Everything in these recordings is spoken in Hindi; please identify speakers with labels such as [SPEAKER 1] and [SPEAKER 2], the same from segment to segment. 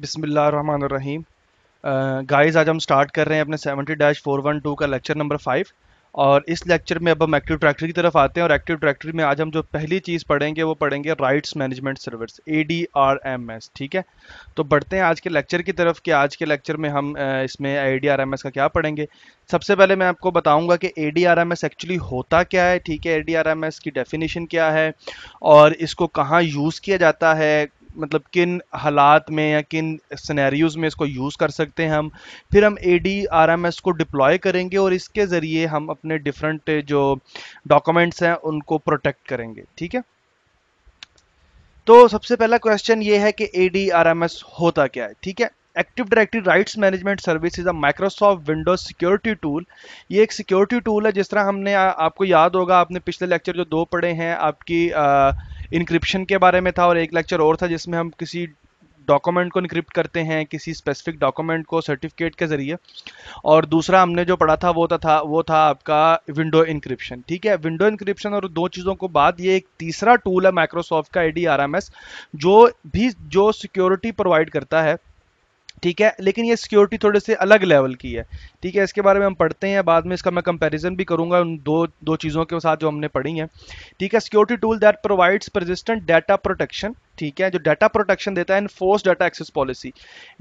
[SPEAKER 1] बिसमीम गाइस आज हम स्टार्ट कर रहे हैं अपने 70-412 का लेक्चर नंबर फाइव और इस लेक्चर में अब हम एक्टिव डायरेक्टरी की तरफ आते हैं और एक्टिव डायरेक्टरी में आज हम जो पहली चीज़ पढ़ेंगे वो पढ़ेंगे rights management service A D R M S ठीक है तो बढ़ते हैं आज के लेक्चर की तरफ कि आज के लेक्चर में हम इसमें A D R M S का क्या पढ़ेंगे सबसे पहले मैं आपको बताऊंगा कि A D R M S actually होता क्या है ठीक है A D R M S की डेफिनेशन क्या है और इसको कहाँ यूज़ किया जाता है मतलब किन हालात में या किन सिनेरियोज में इसको यूज़ कर सकते हैं हम फिर हम A D R M S को डिप्लॉय करेंगे और इसके ज़रिए हम अपने डिफरेंट जो डॉक्यूमेंट्स हैं उनको प्रोटेक्ट करेंगे ठीक है तो सबसे पहला क्वेश्चन ये है कि A D R M S होता क्या है ठीक है active directory rights management service is a Microsoft Windows security tool ये एक सिक्योरिटी टूल है जिस तरह हमने आ, आपको याद होगा आपने पिछले लेक्चर जो दो पढ़े हैं आपकी आ, इंक्रिप्शन के बारे में था और एक लेक्चर और था जिसमें हम किसी डॉक्यूमेंट को इनक्रिप्ट करते हैं किसी स्पेसिफिक डॉक्यूमेंट को सर्टिफिकेट के ज़रिए और दूसरा हमने जो पढ़ा था वो था, था वो था आपका विंडो इंक्रिप्शन ठीक है विंडो इनक्रिप्शन और दो चीज़ों को बाद ये एक तीसरा टूल है माइक्रोसॉफ्ट का आई डी जो भी जो सिक्योरिटी प्रोवाइड करता है ठीक है लेकिन ये सिक्योरिटी थोड़े से अलग लेवल की है ठीक है इसके बारे में हम पढ़ते हैं बाद में इसका मैं कंपैरिजन भी करूंगा उन दो दो चीज़ों के साथ जो हमने पढ़ी हैं ठीक है security tool that provides persistent data protection ठीक है जो डाटा प्रोटेक्शन देता है enforce data access policy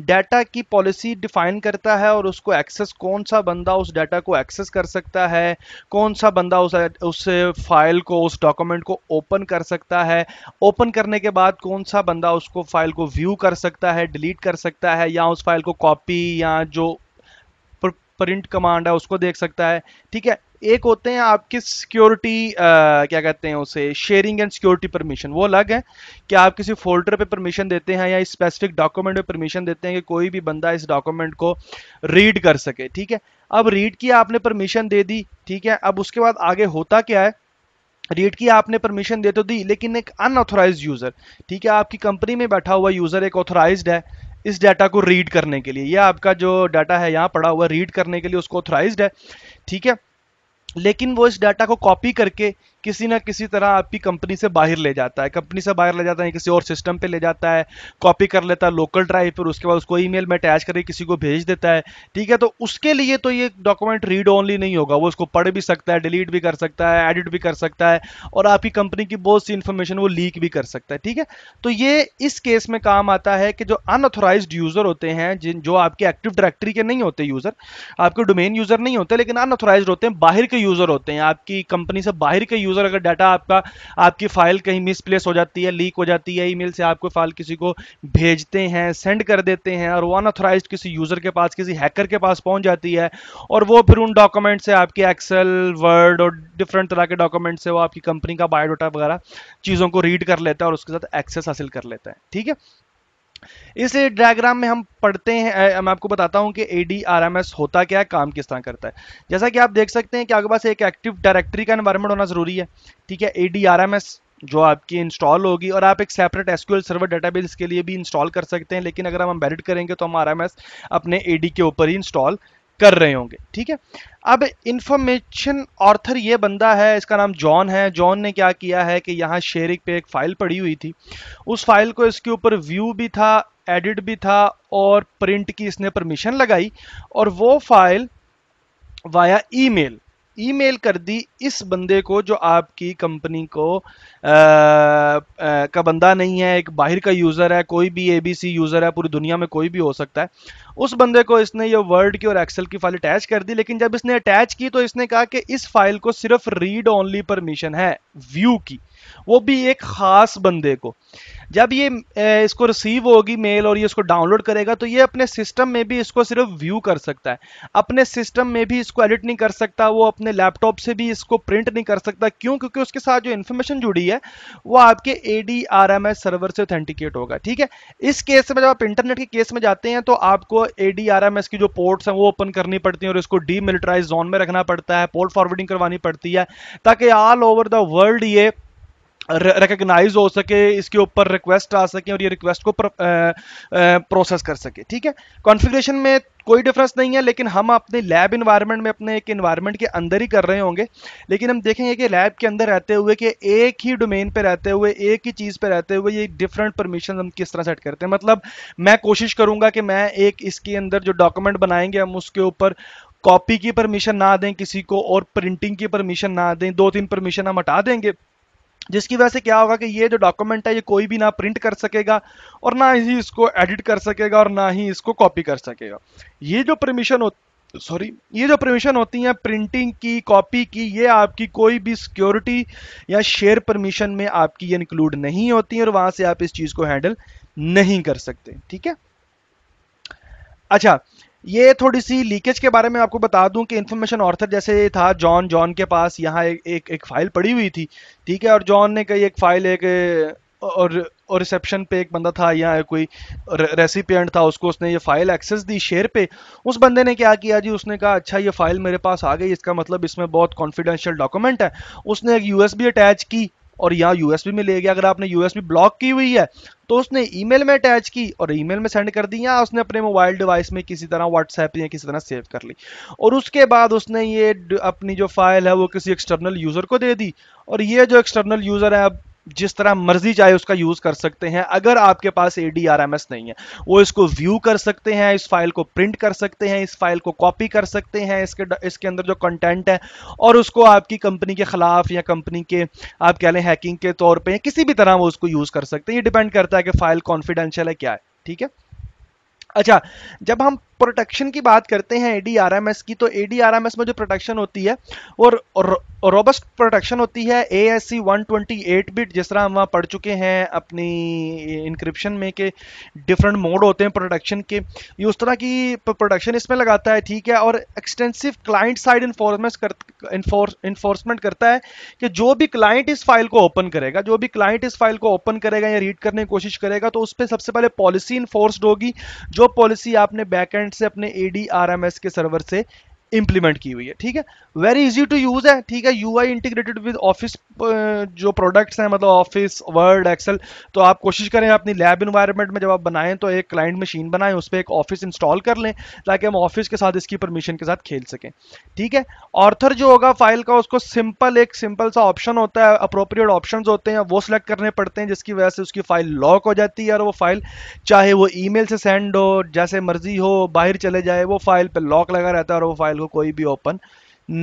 [SPEAKER 1] data की पॉलिसी डिफाइन करता है और उसको एक्सेस कौन सा बंदा उस डाटा को एक्सेस कर सकता है कौन सा बंदा उस उस फाइल को उस डॉक्यूमेंट को ओपन कर सकता है ओपन करने के बाद कौन सा बंदा उसको फाइल को व्यू कर सकता है डिलीट कर सकता है या उस फाइल को कॉपी या जो प्रिंट कमांड है उसको देख सकता है ठीक है एक होते हैं आपकी सिक्योरिटी क्या कहते हैं उसे शेयरिंग एंड सिक्योरिटी परमिशन वो अलग है कि आप किसी फोल्डर पे परमिशन देते हैं या स्पेसिफिक डॉक्यूमेंट पे परमिशन देते हैं कि कोई भी बंदा इस डॉक्यूमेंट को रीड कर सके ठीक है अब रीड की आपने परमिशन दे दी ठीक है अब उसके बाद आगे होता क्या है रीड की आपने परमिशन दे तो दी लेकिन एक अनऑथोराइज यूज़र ठीक है आपकी कंपनी में बैठा हुआ यूज़र एक ऑथोराइज है इस डाटा को रीड करने के लिए यह आपका जो डाटा है यहाँ पड़ा हुआ रीड करने के लिए उसको ऑथोराइज है ठीक है लेकिन वो इस डाटा को कॉपी करके किसी ना किसी तरह आपकी कंपनी से बाहर ले जाता है कंपनी से बाहर ले जाता है किसी और सिस्टम पे ले जाता है कॉपी कर लेता है लोकल ड्राइव पर उसके बाद उसको ईमेल में अटैच करके किसी को भेज देता है ठीक है तो उसके लिए तो ये डॉक्यूमेंट रीड ओनली नहीं होगा वो उसको पढ़ भी सकता है डिलीट भी कर सकता है एडिट भी कर सकता है और आपकी कंपनी की बहुत सी इन्फॉर्मेशन वो लीक भी कर सकता है ठीक है तो ये इस केस में काम आता है कि जो अनऑथोराइज यूजर होते हैं जिन जो आपके एक्टिव डायरेक्टरी के नहीं होते यूजर आपके डोमेन यूजर नहीं होते लेकिन अनऑथोराइज होते हैं बाहर के यूजर होते हैं आपकी कंपनी से बाहर के यूजर यूज़र अगर डाटा आपका आपकी फ़ाइल कहीं मिसप्लेस हो जाती है लीक हो जाती है ईमेल से आपको फाइल किसी को भेजते हैं सेंड कर देते हैं और वो अनऑथोराइज किसी यूज़र के पास किसी हैकर के पास पहुंच जाती है और वो फिर उन डॉक्यूमेंट से आपके एक्सेल वर्ड और डिफरेंट तरह के डॉक्यूमेंट से वो आपकी कंपनी का बायोडाटा वगैरह चीज़ों को रीड कर लेता है और उसके साथ एक्सेस हासिल कर लेता है ठीक है इस डायग्राम में हम पढ़ते हैं मैं आपको बताता हूं कि ए आर एम एस होता क्या है काम किस तरह करता है जैसा कि आप देख सकते हैं कि आपके पास एक एक्टिव डायरेक्टरी का एनवायरमेंट होना जरूरी है ठीक है ए आर एम एस जो आपकी इंस्टॉल होगी और आप एक सेपरेट एसक्यूएल सर्वर डेटाबेस के लिए भी इंस्टॉल कर सकते हैं लेकिन अगर हम एम्बेडेड करेंगे तो हम आर अपने एडी के ऊपर ही इंस्टॉल कर रहे होंगे ठीक है अब इंफॉर्मेशन ऑर्थर ये बंदा है इसका नाम जॉन है जॉन ने क्या किया है कि यहाँ शेरिक पे एक फाइल पड़ी हुई थी उस फाइल को इसके ऊपर व्यू भी था एडिट भी था और प्रिंट की इसने परमिशन लगाई और वो फाइल वाया ईमेल ईमेल कर दी इस बंदे को जो आपकी कंपनी को आ, आ, का बंदा नहीं है एक बाहर का यूज़र है कोई भी एबीसी यूज़र है पूरी दुनिया में कोई भी हो सकता है उस बंदे को इसने ये वर्ड की और एक्सेल की फाइल अटैच कर दी लेकिन जब इसने अटैच की तो इसने कहा कि इस फाइल को सिर्फ रीड ओनली परमिशन है व्यू की वो भी एक खास बंदे को जब ये इसको रिसीव होगी मेल और ये इसको डाउनलोड करेगा तो ये अपने सिस्टम में भी इसको सिर्फ व्यू कर सकता है अपने सिस्टम में भी इसको एडिट नहीं कर सकता वो अपने लैपटॉप से भी इसको प्रिंट नहीं कर सकता क्यों क्योंकि उसके साथ जो इन्फॉर्मेशन जुड़ी है वो आपके ए सर्वर से ऑथेंटिकेट होगा ठीक है इस केस में जब आप इंटरनेट के केस में जाते हैं तो आपको ए की जो पोर्ट्स हैं वो ओपन करनी पड़ती है और इसको डीमिलिटराइज जोन में रखना पड़ता है पोर्ट फॉरवर्डिंग करवानी पड़ती है ताकि ऑल ओवर द वर्ल्ड ये रिकग्नाइज हो सके इसके ऊपर रिक्वेस्ट आ सके और ये रिक्वेस्ट को प्र, आ, आ, प्रोसेस कर सके ठीक है कॉन्फ़िगरेशन में कोई डिफरेंस नहीं है लेकिन हम अपने लैब इन्वायरमेंट में अपने एक इन्वायरमेंट के अंदर ही कर रहे होंगे लेकिन हम देखेंगे कि लैब के अंदर रहते हुए कि एक ही डोमेन पर रहते हुए एक ही चीज़ पर रहते हुए ये डिफरेंट परमिशन हम किस तरह सेट करते हैं मतलब मैं कोशिश करूंगा कि मैं एक इसके अंदर जो डॉक्यूमेंट बनाएंगे हम उसके ऊपर कॉपी की परमिशन ना दें किसी को और प्रिंटिंग की परमिशन ना दें दो तीन परमिशन हम हटा देंगे जिसकी वजह से क्या होगा कि ये जो डॉक्यूमेंट है ये कोई भी ना प्रिंट कर सकेगा और ना ही इसको एडिट कर सकेगा और ना ही इसको कॉपी कर सकेगा ये जो परमिशन हो सॉरी ये जो परमिशन होती है प्रिंटिंग की कॉपी की ये आपकी कोई भी सिक्योरिटी या शेयर परमिशन में आपकी ये इंक्लूड नहीं होती और वहां से आप इस चीज़ को हैंडल नहीं कर सकते ठीक है अच्छा ये थोड़ी सी लीकेज के बारे में आपको बता दूं कि इन्फॉर्मेशन ऑर्थर जैसे था जॉन जॉन के पास यहाँ एक एक, एक फाइल पड़ी हुई थी ठीक है और जॉन ने कही एक फाइल एक और और रिसेप्शन पे एक बंदा था या कोई रेसिपियंट था उसको उसने ये फाइल एक्सेस दी शेयर पे उस बंदे ने क्या किया जी उसने कहा अच्छा ये फाइल मेरे पास आ गई इसका मतलब इसमें बहुत कॉन्फिडेंशियल डॉक्यूमेंट है उसने एक यूएसबी अटैच की और यहाँ यूएसबी में ले गया अगर आपने यूएसबी ब्लॉक की हुई है तो उसने ईमेल में अटैच की और ईमेल में सेंड कर दी या उसने अपने मोबाइल डिवाइस में किसी तरह व्हाट्सएप या किसी तरह सेव कर ली और उसके बाद उसने ये अपनी जो फाइल है वो किसी एक्सटर्नल यूजर को दे दी और ये जो एक्सटर्नल यूजर है अब जिस तरह मर्जी चाहे उसका यूज कर सकते हैं अगर आपके पास A D R M S नहीं है वो इसको व्यू कर सकते हैं इस फाइल को प्रिंट कर सकते हैं इस फाइल को कॉपी कर सकते हैं इसके इसके अंदर जो कंटेंट है और उसको आपकी कंपनी के खिलाफ या कंपनी के आप कह लें हैकिंग के तौर पर किसी भी तरह वो उसको यूज कर सकते हैं ये डिपेंड करता है कि फाइल कॉन्फिडेंशियल है क्या है ठीक है अच्छा जब हम प्रोटेक्शन की बात करते हैं एडीआरएमएस की तो एडीआरएमएस में जो प्रोटेक्शन होती है और रोबस्ट प्रोटेक्शन होती है A S C one twenty eight bit जिस तरह हम वहाँ पढ़ चुके हैं अपनी इंक्रिप्शन में के डिफरेंट मोड होते हैं प्रोटेक्शन के ये उस तरह की प्रोटेक्शन इसमें लगाता है ठीक है और एक्सटेंसिव क्लाइंट साइड इन्फोर्समेंस कर इन्फोर्समेंट करता है कि जो भी क्लाइंट इस फाइल को ओपन करेगा जो भी क्लाइंट इस फाइल को ओपन करेगा या रीड करने की कोशिश करेगा तो उस पर सबसे पहले पॉलिसी इन्फोर्सड होगी जो पॉलिसी आपने बैक एंड क्लाइंट से अपने ए के सर्वर से इंप्लीमेंट की हुई है ठीक है वेरी इजी टू यूज है ठीक है यू इंटीग्रेटेड विद ऑफिस जो प्रोडक्ट्स हैं मतलब ऑफिस वर्ड एक्सेल तो आप कोशिश करें अपनी लैब इन्वायरमेंट में जब आप बनाएं तो एक क्लाइंट मशीन बनाएं उस पर एक ऑफिस इंस्टॉल कर लें ताकि हम ऑफिस के साथ इसकी परमिशन के साथ खेल सकें ठीक है ऑर्थर जो होगा फाइल का उसको सिंपल एक सिंपल सा ऑप्शन होता है अप्रोप्रिएट ऑप्शन होते हैं वो सिलेक्ट करने पड़ते हैं जिसकी वजह से उसकी फाइल लॉक हो जाती है और वो फाइल चाहे वो ई से सेंड हो जैसे मर्जी हो बाहर चले जाए वो फाइल पर लॉक लगा रहता है और वो फाइल को कोई भी ओपन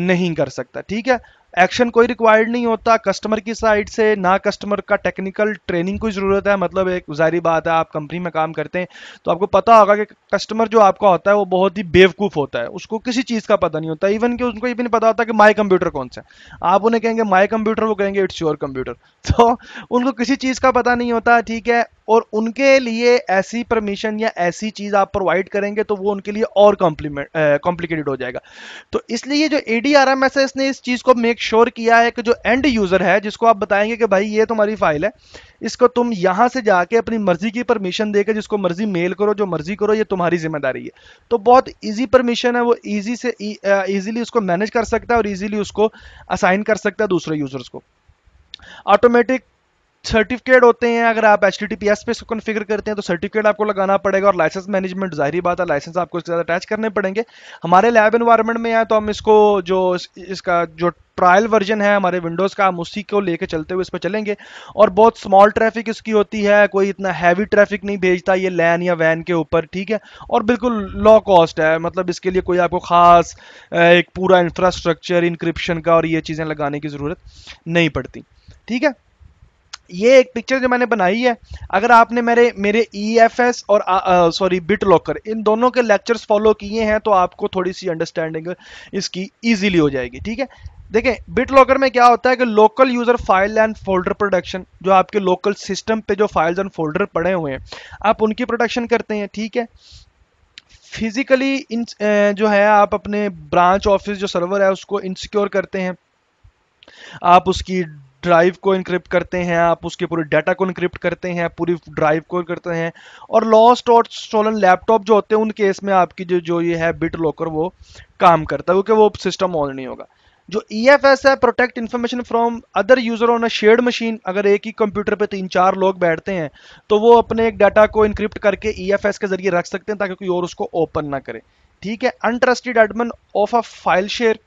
[SPEAKER 1] नहीं कर सकता ठीक है एक्शन कोई रिक्वायर्ड नहीं होता कस्टमर की साइड से ना कस्टमर का टेक्निकल ट्रेनिंग की ज़रूरत है मतलब एक जारी बात है आप कंपनी में काम करते हैं तो आपको पता होगा कि कस्टमर जो आपका होता है वो बहुत ही बेवकूफ़ होता है उसको किसी चीज़ का पता नहीं होता इवन कि उनको ये भी नहीं पता होता कि माई कंप्यूटर कौन सा है आप उन्हें कहेंगे माई कंप्यूटर वो कहेंगे इट्स योर कंप्यूटर तो उनको किसी चीज़ का पता नहीं होता ठीक है और उनके लिए ऐसी परमिशन या ऐसी चीज़ आप प्रोवाइड करेंगे तो वो उनके लिए और कॉम्प्लीमेंट कॉम्प्लिकेटेड हो जाएगा तो इसलिए जो A D R M S S ने इस चीज़ को मेक श्योर sure किया है कि जो एंड यूज़र है जिसको आप बताएंगे कि भाई ये तुम्हारी फाइल है इसको तुम यहां से जाके अपनी मर्जी की परमिशन देकर जिसको मर्जी मेल करो जो मर्जी करो ये तुम्हारी जिम्मेदारी है तो बहुत ईजी परमिशन है वो ईजी से ईजिली e, उसको मैनेज कर सकता है और ईजिली उसको असाइन कर सकता है दूसरे यूज़र्स को ऑटोमेटिक सर्टिफिकेट होते हैं अगर आप एच टी पे इसको कॉन्फ़िगर करते हैं तो सर्टिफिकेट आपको लगाना पड़ेगा और लाइसेंस मैनेजमेंट जाहिर बात है लाइसेंस आपको इसके साथ अटैच करने पड़ेंगे हमारे लैब इन्वायरमेंट में है तो हम इसको जो इसका जो ट्रायल वर्जन है हमारे विंडोज़ का हम उसी को लेकर चलते हुए इस पर चलेंगे और बहुत स्मॉल ट्रैफिक इसकी होती है कोई इतना हैवी ट्रैफिक नहीं भेजता ये लैन या वैन के ऊपर ठीक है और बिल्कुल लो कॉस्ट है मतलब इसके लिए कोई आपको ख़ास एक पूरा इंफ्रास्ट्रक्चर इंक्रिप्शन का और ये चीज़ें लगाने की ज़रूरत नहीं पड़ती ठीक है ये एक पिक्चर जो मैंने बनाई है अगर आपने मेरे मेरे ई एफ एस और सॉरी बिट लॉकर इन दोनों के लेक्चर्स फॉलो किए हैं तो आपको थोड़ी सी अंडरस्टैंडिंग इसकी ईजिली हो जाएगी ठीक है देखें बिट लॉकर में क्या होता है कि local user file and folder production जो आपके लोकल सिस्टम पे जो फाइल्स एंड फोल्डर पड़े हुए हैं आप उनकी प्रोडक्शन करते हैं ठीक है फिजिकली इन जो है आप अपने ब्रांच ऑफिस जो सर्वर है उसको इनसिक्योर करते हैं आप उसकी ड्राइव को इनक्रिप्ट करते हैं आप उसके पूरे डाटा को इनक्रिप्ट करते हैं पूरी ड्राइव को करते हैं और लॉस्ट और स्टोलन लैपटॉप जो होते हैं उन केस में आपकी जो जो ये है बिट लॉकर वो काम करता है क्योंकि वो सिस्टम ऑन नहीं होगा जो ई एफ एस है protect information from other user on a shared machine अगर एक ही कंप्यूटर पे तीन चार लोग बैठते हैं तो वो अपने एक डाटा को इनक्रिप्ट करके ई एफ एस के जरिए रख सकते हैं ताकि कोई और उसको ओपन ना करे ठीक है untrusted admin of a file share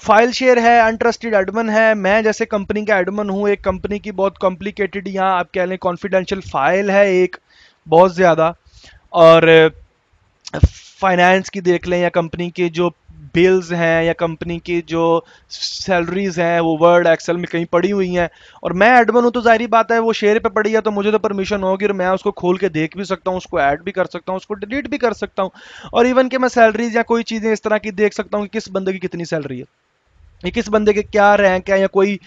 [SPEAKER 1] file share है अनट्रस्टेड एडमन है मैं जैसे कंपनी का एडमन हूँ एक कंपनी की बहुत कॉम्प्लिकेटेड यहाँ आप कह लें कॉन्फिडेंशियल फाइल है एक बहुत ज़्यादा और फाइनेंस की देख लें या कंपनी के जो बिल्स हैं या कंपनी की जो सैलरीज हैं वो वर्ड एक्सेल में कहीं पड़ी हुई हैं और मैं एडमन हूँ तो जाहिर बात है वो शेयर पे पड़ी है तो मुझे तो परमिशन होगी और मैं उसको खोल के देख भी सकता हूँ उसको ऐड भी कर सकता हूँ उसको डिलीट भी कर सकता हूँ और इवन कि मैं सैलरीज या कोई चीज़ें इस तरह की देख सकता हूँ कि किस बंदे की कितनी सैलरी है ये किस बंदे के क्या रैंक है या कोई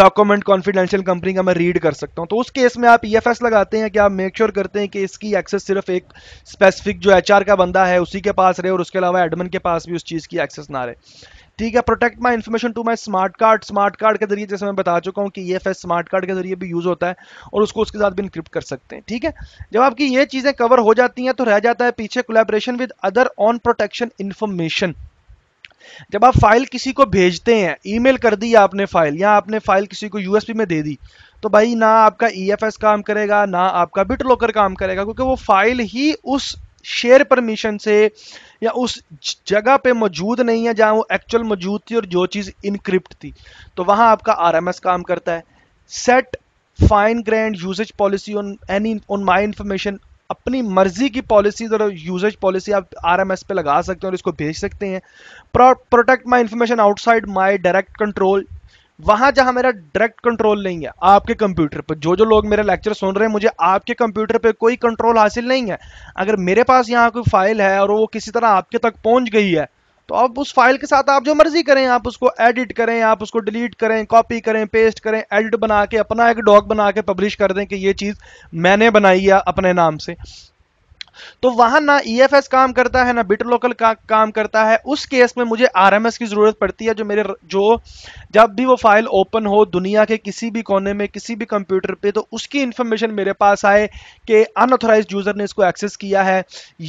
[SPEAKER 1] डॉक्यूमेंट कॉन्फिडेंशियल कंपनी का मैं रीड कर सकता हूँ तो उस केस में आप ई e लगाते हैं कि आप मेक श्योर sure करते हैं कि इसकी एक्सेस सिर्फ एक स्पेसिफिक जो एचआर का बंदा है उसी के पास रहे और उसके अलावा एडमिन के पास भी उस चीज़ की एक्सेस ना रहे ठीक है protect my information to my smart card smart card के जरिए जैसे मैं बता चुका हूँ कि E F S smart card के जरिए भी यूज़ होता है और उसको उसके साथ भी इनक्रिप्ट कर सकते हैं ठीक है जब आपकी ये चीज़ें कवर हो जाती हैं तो रह जाता है पीछे collaboration with other on protection information जब आप फाइल किसी को भेजते हैं ईमेल कर दी आपने फाइल या आपने फाइल किसी को यूएसपी में दे दी तो भाई ना आपका ईएफएस e काम करेगा ना आपका बिट लॉकर काम करेगा क्योंकि वो फाइल ही उस शेयर परमिशन से या उस जगह पे मौजूद नहीं है जहां वो एक्चुअल मौजूद थी और जो चीज़ इनक्रिप्ट थी तो वहां आपका आरएमएस काम करता है set fine grained usage policy on any on my information अपनी मर्जी की पॉलिसीज और यूजेज पॉलिसी आप आरएमएस पे लगा सकते हैं और इसको भेज सकते हैं protect my information outside my direct control वहां जहां मेरा डायरेक्ट कंट्रोल नहीं है आपके कंप्यूटर पर जो जो लोग मेरे लेक्चर सुन रहे हैं मुझे आपके कंप्यूटर पर कोई कंट्रोल हासिल नहीं है अगर मेरे पास यहाँ कोई फाइल है और वो किसी तरह आपके तक पहुंच गई है तो आप उस फाइल के साथ आप जो मर्जी करें आप उसको एडिट करें आप उसको डिलीट करें कॉपी करें पेस्ट करें एडिट बना के अपना एक डॉग बना के पब्लिश कर दें कि ये चीज़ मैंने बनाई है अपने नाम से तो वहां ना ई e काम करता है ना बिट लोकल का, काम करता है उस केस में मुझे आर की जरूरत पड़ती है जो मेरे जो जब भी वो फाइल ओपन हो दुनिया के किसी भी कोने में किसी भी कंप्यूटर पे तो उसकी इंफॉर्मेशन मेरे पास आए कि अनऑथोराइज यूजर ने इसको एक्सेस किया है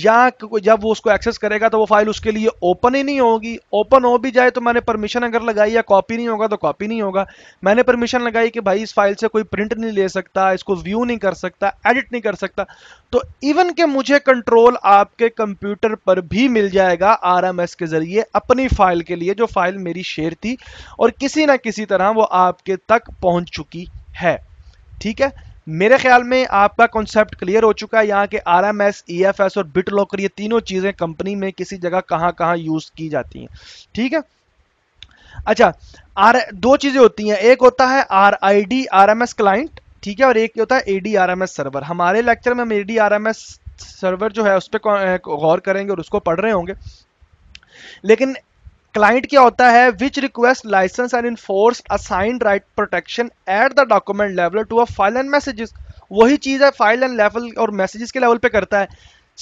[SPEAKER 1] या जब वो उसको एक्सेस करेगा तो वो फाइल उसके लिए ओपन ही नहीं होगी ओपन हो भी जाए तो मैंने परमिशन अगर लगाई या कॉपी नहीं होगा तो कॉपी नहीं होगा मैंने परमिशन लगाई कि भाई इस फाइल से कोई प्रिंट नहीं ले सकता इसको व्यू नहीं कर सकता एडिट नहीं कर सकता तो इवन के मुझे मुझे कंट्रोल आपके कंप्यूटर पर भी मिल जाएगा आरएमएस के जरिए अपनी फाइल के लिए जो फाइल मेरी शेयर थी और किसी ना किसी तरह वो आपके तक पहुंच चुकी है ठीक है मेरे ख्याल में आपका कॉन्सेप्ट क्लियर हो चुका है यहाँ के आर एम e और बिट लॉकर ये तीनों चीज़ें कंपनी में किसी जगह कहाँ कहाँ यूज़ की जाती हैं ठीक है अच्छा आर दो चीज़ें होती हैं एक होता है R I D R M S client ठीक है और एक होता है A D R M S server हमारे लेक्चर में हम A D R M S server जो है उस पर गौर करेंगे और उसको पढ़ रहे होंगे लेकिन क्लाइंट क्या होता है which request license and enforce assigned right protection at the document level to a file and messages वही चीज़ है फाइल एंड लेवल और मैसेजेस के लेवल पे करता है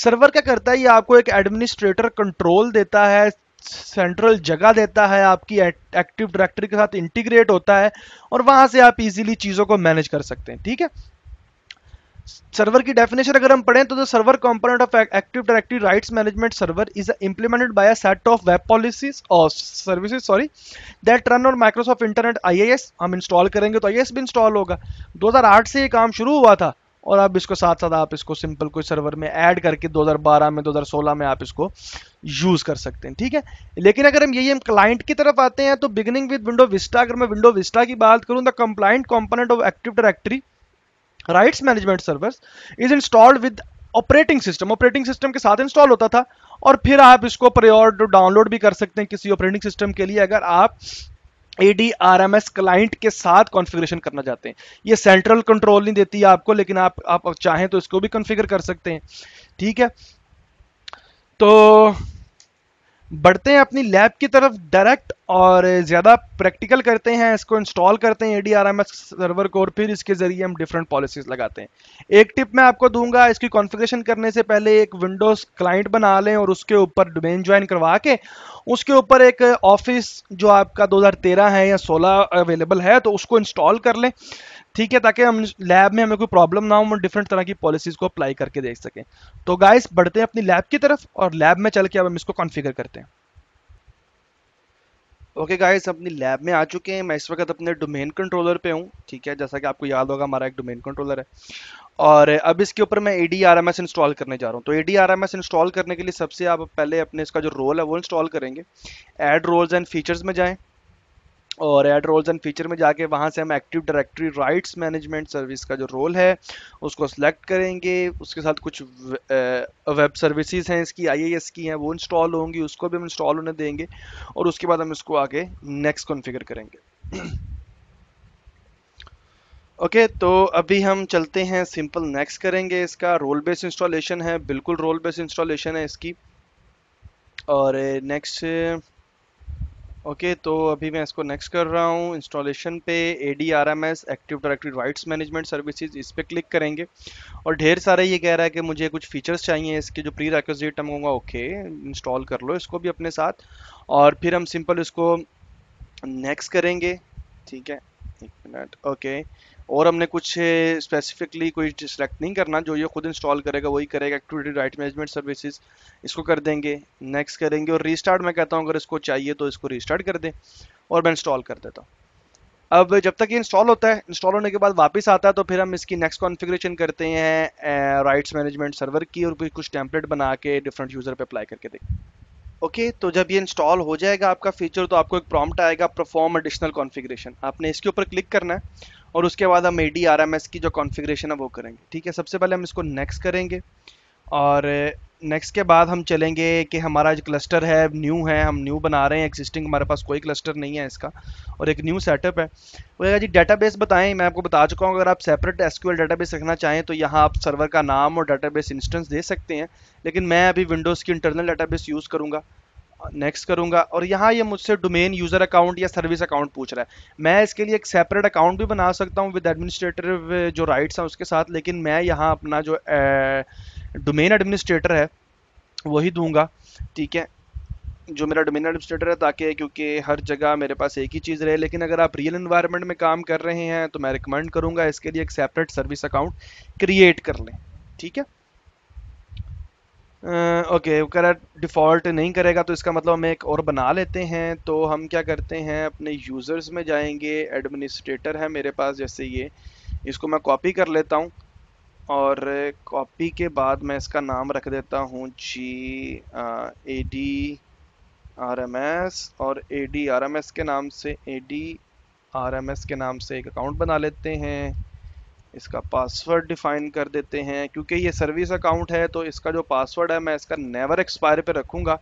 [SPEAKER 1] सर्वर क्या करता है ये आपको एक एडमिनिस्ट्रेटर कंट्रोल देता है सेंट्रल जगह देता है आपकी एक्टिव डायरेक्टरी के साथ इंटीग्रेट होता है और वहां से आप इजीली चीज़ों को मैनेज कर सकते हैं ठीक है सर्वर की डेफिनेशन अगर हम पढ़ें तो the server component of active directory rights management server is implemented by a set of web policies और services sorry that run on Microsoft internet IAS हम इंस्टॉल करेंगे तो आईएएस भी इंस्टॉल होगा 2008 से ये काम शुरू हुआ था और अब इसको साथ साथ आप इसको सिंपल कोई सर्वर में ऐड करके 2012 में 2016 में आप इसको यूज़ कर सकते हैं ठीक है लेकिन अगर हम यही हम क्लाइंट की तरफ आते हैं तो बिगनिंग विद विंडो विस्टा अगर मैं विंडो विस्टा की बात करूं the compliant component of active directory rights management service is installed with operating system operating system के साथ इंस्टॉल होता था और फिर आप इसको प्रियॉर्ड डाउनलोड भी कर सकते हैं किसी ऑपरेटिंग सिस्टम के लिए अगर आप एस क्लाइंट के साथ कॉन्फ़िगरेशन करना चाहते हैं ये सेंट्रल कंट्रोल नहीं देती आपको लेकिन आप आप चाहें तो इसको भी कॉन्फ़िगर कर सकते हैं ठीक है तो बढ़ते हैं अपनी लैब की तरफ डायरेक्ट और ज़्यादा प्रैक्टिकल करते हैं इसको इंस्टॉल करते हैं ए सर्वर को और फिर इसके ज़रिए हम डिफरेंट पॉलिसीज़ लगाते हैं एक टिप मैं आपको दूंगा इसकी कॉन्फ़िगरेशन करने से पहले एक विंडोज़ क्लाइंट बना लें और उसके ऊपर डोमेन ज्वाइन करवा के उसके ऊपर एक ऑफिस जो आपका 2013 है या 16 अवेलेबल है तो उसको इंस्टॉल कर लें ठीक है ताकि हम लैब में हमें कोई प्रॉब्लम ना हो हम डिफरेंट तरह की पॉलिसीज को अप्लाई करके देख सकें तो गाइस बढ़ते हैं अपनी लैब की तरफ और लैब में चल के अब हम इसको कॉन्फ़िगर करते हैं ओके okay गाइस अपनी लैब में आ चुके हैं मैं इस वक्त अपने डोमेन कंट्रोलर पे हूँ ठीक है जैसा कि आपको याद होगा हमारा एक डोमेन कंट्रोलर है और अब इसके ऊपर मैं A D R M S install करने जा रहा हूँ तो A D R M S install करने के लिए सबसे आप पहले अपने इसका जो रोल है वो इंस्टॉल करेंगे एड रोल्स एंड फीचर्स में जाएँ और एड रोल्स एंड फीचर में जाके वहाँ से हम active directory rights management service का जो रोल है उसको सेलेक्ट करेंगे उसके साथ कुछ वेब सर्विसेज हैं इसकी आईएएस की हैं वो इंस्टॉल होंगी उसको भी हम इंस्टॉल होने देंगे और उसके बाद हम इसको आगे नेक्स्ट कॉन्फ़िगर करेंगे ओके okay, तो अभी हम चलते हैं सिंपल नेक्स्ट करेंगे इसका रोल बेस इंस्टॉलेशन है बिल्कुल रोल बेस इंस्टॉलेशन है इसकी और नेक्स्ट ओके okay, तो अभी मैं इसको नेक्स्ट कर रहा हूँ इंस्टॉलेशन पे A D R M S active directory rights management services इस पर क्लिक करेंगे और ढेर सारे ये कह रहा है कि मुझे कुछ फीचर्स चाहिए इसके जो प्री रिक्वजिट हम होंगे ओके इंस्टॉल कर लो इसको भी अपने साथ और फिर हम सिंपल इसको नेक्स्ट करेंगे ठीक है एक मिनट ओके okay. और हमने कुछ स्पेसिफिकली कोई सिलेक्ट नहीं करना जो ये खुद इंस्टॉल करेगा वही करेगा एक्टिविटी राइट मैनेजमेंट सर्विसेज इसको कर देंगे नेक्स्ट करेंगे और रीस्टार्ट मैं कहता हूँ अगर इसको चाहिए तो इसको रीस्टार्ट कर दें और मैं इंस्टॉल कर देता हूँ अब जब तक ये इंस्टॉल होता है इंस्टॉल होने के बाद वापस आता है तो फिर हम इसकी नेक्स्ट कॉन्फ़िगरेशन करते हैं राइट्स मैनेजमेंट सर्वर की और कुछ टेम्पलेट बना के डिफरेंट यूज़र पे अप्लाई करके देखें ओके okay, तो जब ये इंस्टॉल हो जाएगा आपका फीचर तो आपको एक प्रॉम्प्ट आएगा परफॉर्म एडिशनल कॉन्फ़िगरेशन आपने इसके ऊपर क्लिक करना है और उसके बाद हम A D R M S की जो कॉन्फ़िगरेशन है वो करेंगे ठीक है सबसे पहले हम इसको नेक्स्ट करेंगे और नेक्स्ट eh, के बाद हम चलेंगे कि हमारा जो क्लस्टर है न्यू है हम न्यू बना रहे हैं एग्जिस्टिंग हमारे पास कोई क्लस्टर नहीं है इसका और एक न्यू सेटअप है बोलेगा जी डेटाबेस बताएं मैं आपको बता चुका हूँ अगर आप सेपरेट एसक्यूएल डेटाबेस रखना चाहें तो यहाँ आप सर्वर का नाम और बेस इंस्टेंस दे सकते हैं लेकिन मैं अभी विंडोज़ की इंटरनल बेस यूज़ करूँगा नेक्स्ट करूंगा और यहाँ ये मुझसे डोमेन यूजर अकाउंट या सर्विस अकाउंट पूछ रहा है मैं इसके लिए एक सेपरेट अकाउंट भी बना सकता हूँ विद एडमिनिस्ट्रेटिव uh, जो राइट्स हैं उसके साथ लेकिन मैं यहाँ अपना जो डोमेन uh, एडमिनिस्ट्रेटर है वही दूंगा ठीक है जो मेरा डोमेन एडमिनिस्ट्रेटर है ताकि क्योंकि हर जगह मेरे पास एक ही चीज़ रहे लेकिन अगर आप रियल इन्वायरमेंट में काम कर रहे हैं तो मैं रिकमेंड करूँगा इसके लिए एक सेपरेट सर्विस अकाउंट क्रिएट कर लें ठीक है ओके वो कह रहा डिफ़ॉल्ट नहीं करेगा तो इसका मतलब हम एक और बना लेते हैं तो हम क्या करते हैं अपने यूज़र्स में जाएंगे एडमिनिस्ट्रेटर है मेरे पास जैसे ये इसको मैं कॉपी कर लेता हूँ और कॉपी के बाद मैं इसका नाम रख देता हूँ G A D R M S और A D R M S के नाम से A D R M S के नाम से एक अकाउंट बना लेते हैं इसका पासवर्ड डिफाइन कर देते हैं क्योंकि ये सर्विस अकाउंट है तो इसका जो पासवर्ड है मैं इसका नेवर एक्सपायर पे रखूँगा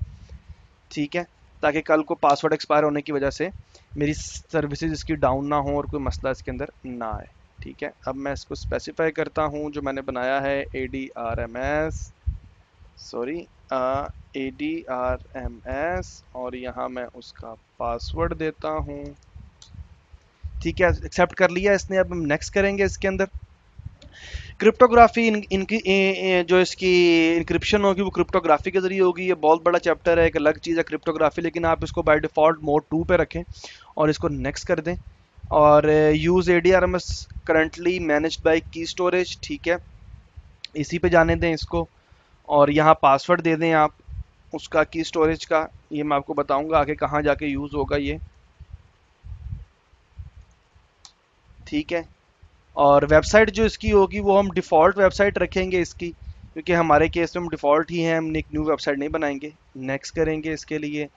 [SPEAKER 1] ठीक है ताकि कल को पासवर्ड एक्सपायर होने की वजह से मेरी सर्विसेज इसकी डाउन ना हो और कोई मसला इसके अंदर ना आए ठीक है अब मैं इसको स्पेसिफाई करता हूँ जो मैंने बनाया है A D R M S sorry A D R M S और यहाँ मैं उसका पासवर्ड देता हूँ ठीक है एक्सेप्ट कर लिया इसने अब हम नेक्स्ट करेंगे इसके अंदर क्रिप्टोग्राफी इन, इनकी ए, जो इसकी इंक्रिप्शन होगी वो क्रिप्टोग्राफी के ज़रिए होगी ये बहुत बड़ा चैप्टर है एक अलग चीज़ है क्रिप्टोग्राफी लेकिन आप इसको बाय डिफ़ॉल्ट मोड टू पे रखें और इसको नेक्स्ट कर दें और use A D R M S currently manage by की स्टोरेज ठीक है इसी पे जाने दें इसको और यहाँ पासवर्ड दे दें आप उसका की स्टोरेज का ये मैं आपको बताऊँगा आगे कहाँ जाके यूज़ होगा ये ठीक है और वेबसाइट जो इसकी होगी वो हम डिफ़ॉल्ट वेबसाइट रखेंगे इसकी क्योंकि हमारे केस में हम डिफ़ॉल्ट ही हैं हम एक न्यू वेबसाइट नहीं बनाएंगे नेक्स्ट करेंगे इसके लिए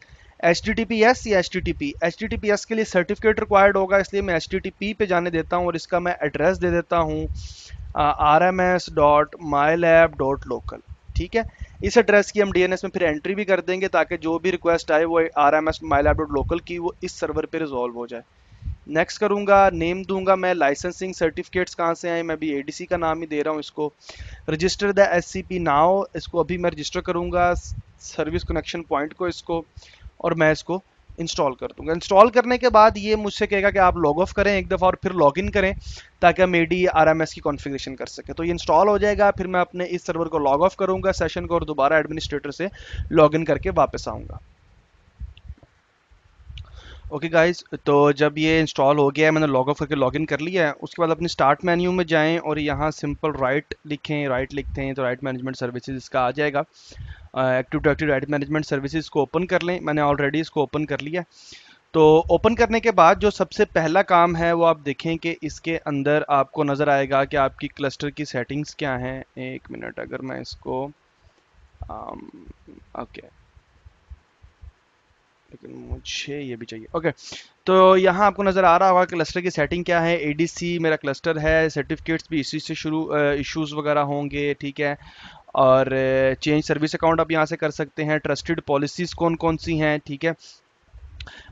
[SPEAKER 1] H T T P S या H T T P H T T P S के लिए सर्टिफिकेट रिक्वायर्ड होगा इसलिए मैं एच टी टी पी पे जाने देता हूँ और इसका मैं एड्रेस दे देता हूँ R M S dot my lab dot local ठीक है इस एड्रेस की हम डी एन एस में फिर एंट्री भी कर देंगे ताकि जो भी रिक्वेस्ट आए वो R M S my lab dot local की वो इस सर्वर पर रिजॉल्व हो जाए नेक्स्ट करूंगा नेम दूंगा मैं लाइसेंसिंग सर्टिफिकेट्स कहाँ से आए मैं भी एडीसी का नाम ही दे रहा हूँ इसको रजिस्टर द एससीपी नाउ इसको अभी मैं रजिस्टर करूँगा सर्विस कनेक्शन पॉइंट को इसको और मैं इसको इंस्टॉल कर दूंगा इंस्टॉल करने के बाद ये मुझसे कहेगा कि आप लॉग ऑफ करें एक दफ़ा और फिर लॉग इन करें ताकि हम A D R M S की कॉन्फ़िगरेशन कर सकें तो ये इंस्टॉल हो जाएगा फिर मैं अपने इस सर्वर को लॉग ऑफ करूंगा सेशन को और दोबारा एडमिनिस्ट्रेटर से लॉग इन करके वापस आऊँगा ओके गाइस तो जब ये इंस्टॉल हो गया है मैंने लॉग ऑफ करके लॉग इन कर लिया है उसके बाद अपने स्टार्ट मेन्यू में जाएं और यहाँ सिंपल राइट लिखें राइट लिखते हैं तो राइट मैनेजमेंट सर्विसेज इसका आ जाएगा active active right management services को ओपन कर लें मैंने ऑलरेडी इसको ओपन कर लिया तो ओपन करने के बाद जो सबसे पहला काम है वो आप देखें कि इसके अंदर आपको नज़र आएगा कि आपकी क्लस्टर की सेटिंग्स क्या हैं एक मिनट अगर मैं इसको ओके um, लेकिन मुझे ये भी चाहिए ओके तो यहाँ आपको नज़र आ रहा होगा क्लस्टर की सेटिंग क्या है एडीसी मेरा क्लस्टर है सर्टिफिकेट्स भी इसी से शुरू इश्यूज़ वगैरह होंगे ठीक है और चेंज सर्विस अकाउंट आप यहाँ से कर सकते हैं ट्रस्टेड पॉलिसीज़ कौन कौन सी हैं ठीक है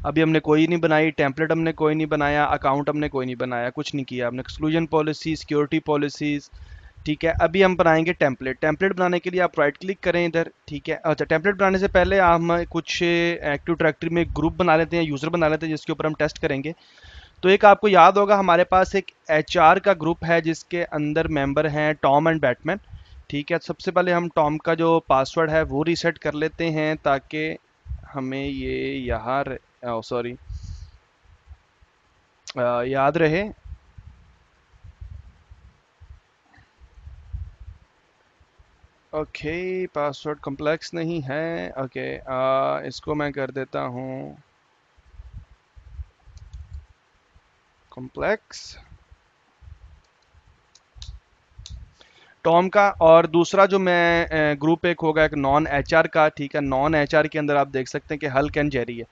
[SPEAKER 1] अभी हमने कोई नहीं बनाई टेम्पलेट हमने कोई नहीं बनाया अकाउंट हमने कोई नहीं बनाया कुछ नहीं किया हमने एक्सक्लूजन पॉलिसी सिक्योरिटी पॉलिसीज़ ठीक है अभी हम बनाएंगे टेम्पलेट टेम्पलेट बनाने के लिए आप राइट क्लिक करें इधर ठीक है अच्छा टेम्पलेट बनाने से पहले हम कुछ एक्टिव ट्रैक्टरी में ग्रुप बना लेते हैं यूज़र बना लेते हैं जिसके ऊपर हम टेस्ट करेंगे तो एक आपको याद होगा हमारे पास एक एच का ग्रुप है जिसके अंदर मेम्बर हैं टॉम एंड बैटमैन ठीक है सबसे पहले हम टॉम का जो पासवर्ड है वो रीसेट कर लेते हैं ताकि हमें ये यहाँ सॉरी याद रहे ओके पासवर्ड कॉम्प्लेक्स नहीं है ओके okay, इसको मैं कर देता हूँ कॉम्प्लेक्स टॉम का और दूसरा जो मैं ग्रुप एक होगा एक नॉन एचआर का ठीक है नॉन एचआर के अंदर आप देख सकते हैं कि हल्क एंड जेरी है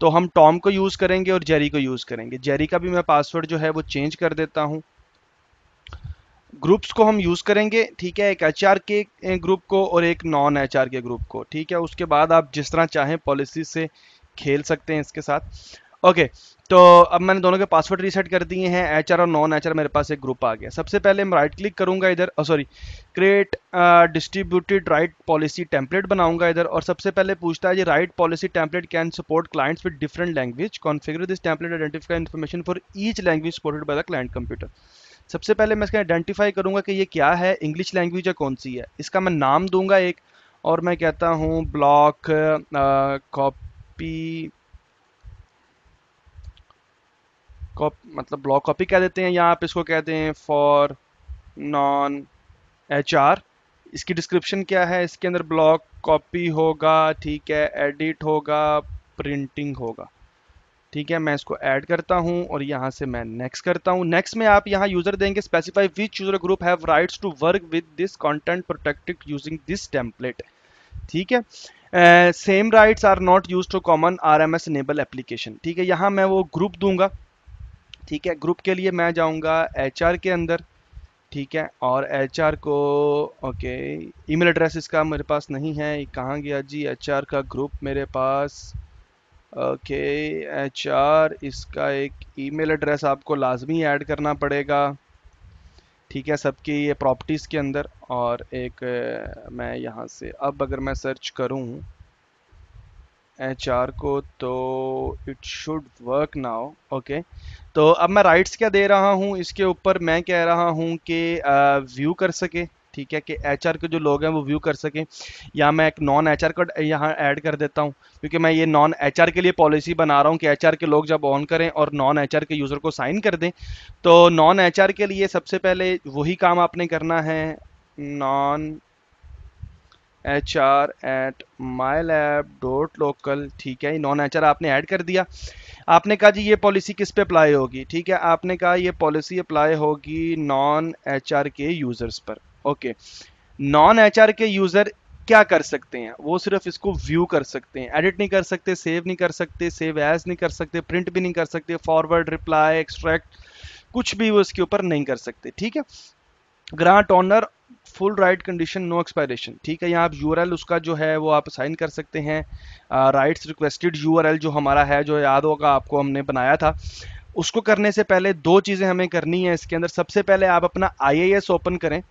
[SPEAKER 1] तो हम टॉम को यूज़ करेंगे और जेरी को यूज़ करेंगे जेरी का भी मैं पासवर्ड जो है वो चेंज कर देता हूँ ग्रुप्स को हम यूज़ करेंगे ठीक है एक एच के ग्रुप को और एक नॉन एच के ग्रुप को ठीक है उसके बाद आप जिस तरह चाहें पॉलिसी से खेल सकते हैं इसके साथ ओके तो अब मैंने दोनों के पासवर्ड रीसेट कर दिए हैं एच और नॉन एच मेरे पास एक ग्रुप आ गया सबसे पहले मैं राइट क्लिक करूंगा इधर sorry create distributed right policy template बनाऊंगा इधर और सबसे पहले पूछता है जी right policy template can support clients with different language configure this template identify information for each language supported by the client computer सबसे पहले मैं इसका आइडेंटिफाई करूँगा कि ये क्या है इंग्लिश लैंग्वेज या कौन सी है इसका मैं नाम दूंगा एक और मैं कहता हूँ ब्लॉक कॉपी कॉपी मतलब ब्लॉक कॉपी कह देते हैं या आप इसको कहते हैं फॉर नॉन एच आर इसकी डिस्क्रिप्शन क्या है इसके अंदर ब्लॉक कॉपी होगा ठीक है एडिट होगा प्रिंटिंग होगा ठीक है मैं इसको ऐड करता हूं और यहां से मैं नेक्स्ट करता हूं नेक्स्ट में आप यहां यूजर देंगे specify which user group have rights to work with this content protected using this template ठीक है same rights are not use to common R M S enable application ठीक है यहाँ मैं वो ग्रुप दूंगा ठीक है ग्रुप के लिए मैं जाऊँगा एच के अंदर ठीक है और एच को ओके ईमेल एड्रेस इसका मेरे पास नहीं है कहाँ गया जी एच का ग्रुप मेरे पास ओके एच आर इसका एक ईमेल एड्रेस आपको लाजमी ऐड करना पड़ेगा ठीक है सबकी ये प्रॉपर्टीज़ के अंदर और एक मैं यहाँ से अब अगर मैं सर्च करूँ एच आर को तो it should work now okay तो अब मैं राइट्स क्या दे रहा हूँ इसके ऊपर मैं कह रहा हूँ कि व्यू कर सके ठीक है कि एच के जो लोग हैं वो व्यू कर सकें या मैं एक नॉन एच का यहाँ ऐड कर देता हूँ क्योंकि मैं ये नॉन एच के लिए पॉलिसी बना रहा हूँ कि एच के लोग जब ऑन करें और नॉन एच के यूज़र को साइन कर दें तो नॉन एच के लिए सबसे पहले वही काम आपने करना है non H R at my lab dot local ठीक है नॉन एच आर आपने ऐड कर दिया आपने कहा जी ये पॉलिसी किस पे अप्लाई होगी ठीक है आपने कहा ये पॉलिसी अप्लाई होगी नॉन एच आर के यूज़र्स पर ओके नॉन एच के यूजर क्या कर सकते हैं वो सिर्फ इसको व्यू कर सकते हैं एडिट नहीं कर सकते सेव नहीं कर सकते सेव एज नहीं कर सकते प्रिंट भी नहीं कर सकते फॉरवर्ड रिप्लाई एक्सट्रैक्ट कुछ भी वो इसके ऊपर नहीं कर सकते ठीक है grant owner full right condition no expiration ठीक है यहाँ आप यू उसका जो है वो आप साइन कर सकते हैं राइट्स रिक्वेस्टेड यू जो हमारा है जो याद होगा आपको हमने बनाया था उसको करने से पहले दो चीज़ें हमें करनी है इसके अंदर सबसे पहले आप अपना आई ओपन करें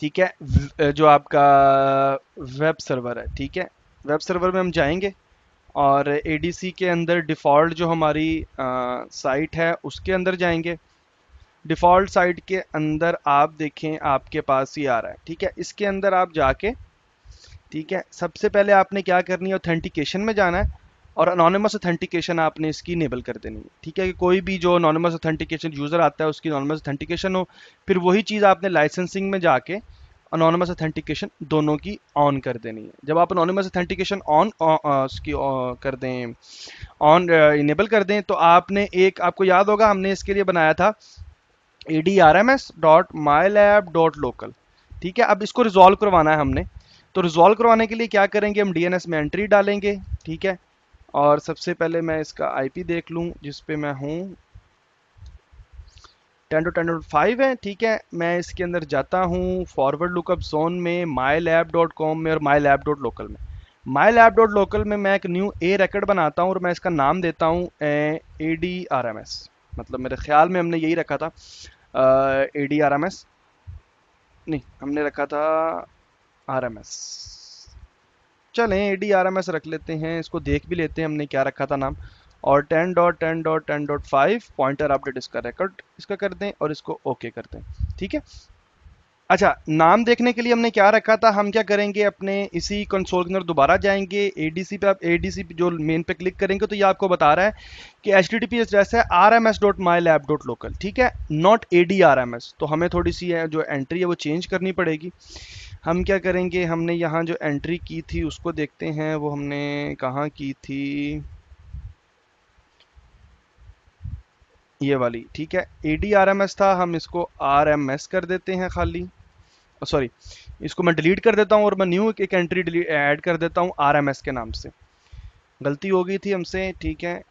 [SPEAKER 1] ठीक है जो आपका वेब सर्वर है ठीक है वेब सर्वर में हम जाएंगे और ए के अंदर डिफ़ॉल्ट जो हमारी साइट है उसके अंदर जाएंगे डिफ़ॉल्ट साइट के अंदर आप देखें आपके पास ही आ रहा है ठीक है इसके अंदर आप जाके ठीक है सबसे पहले आपने क्या करनी है ऑथेंटिकेशन में जाना है और अनोनमस ऑथेंटिकेशन आपने इसकी इनेबल कर देनी है ठीक है कि कोई भी जो अनोनमस ऑथेंटिकेशन यूज़र आता है उसकी अनोनमस ऑथेंटिकेशन हो फिर वही चीज़ आपने लाइसेंसिंग में जाके अनोनमस ऑथेंटिकेशन दोनों की ऑन कर देनी है जब आप अनोनमस ऑथेंटिकेशन ऑन उसकी uh, कर दें ऑन इनेबल uh, कर दें तो आपने एक आपको याद होगा हमने इसके लिए बनाया था A D R M S dot my lab dot local ठीक है अब इसको रिजॉल्व करवाना है हमने तो रिजॉल्व करवाने के लिए क्या करेंगे हम डी एन एस में एंट्री डालेंगे ठीक है और सबसे पहले मैं इसका आई पी देख लूँ जिसपे मैं हूँ ten two ten two five है ठीक है मैं इसके अंदर जाता हूँ फॉरवर्ड लुकअप जोन में माई लैब डॉट कॉम में और माई लैब डॉट लोकल में माई लैब डॉट लोकल में मैं एक न्यू ए रेकर्ड बनाता हूँ और मैं इसका नाम देता हूँ A D R M S मतलब मेरे ख्याल में हमने यही रखा था A D R M S नहीं हमने रखा था आर एम एस चलें A D R M S रख लेते हैं इसको देख भी लेते हैं हमने क्या रखा था नाम और ten dot ten dot ten dot five pointer update इसका रिकॉर्ड इसका कर दें और इसको ओके okay कर दें ठीक है अच्छा नाम देखने के लिए हमने क्या रखा था हम क्या करेंगे अपने इसी कंसोल के अंदर दोबारा जाएंगे एडीसी पे आप एडीसी जो मेन पे क्लिक करेंगे तो ये आपको बता रहा है कि एच टी टी एड्रेस है R M S dot my lab dot local ठीक है not A D R M S तो हमें थोड़ी सी है जो एंट्री है वो चेंज करनी पड़ेगी हम क्या करेंगे हमने यहाँ जो एंट्री की थी उसको देखते हैं वो हमने कहाँ की थी ये वाली ठीक है A D R M S था हम इसको आर एम एस कर देते हैं खाली सॉरी इसको मैं डिलीट कर देता हूँ और मैं न्यू एक एंट्री ऐड कर देता हूँ आर एम एस के नाम से गलती हो गई थी हमसे ठीक है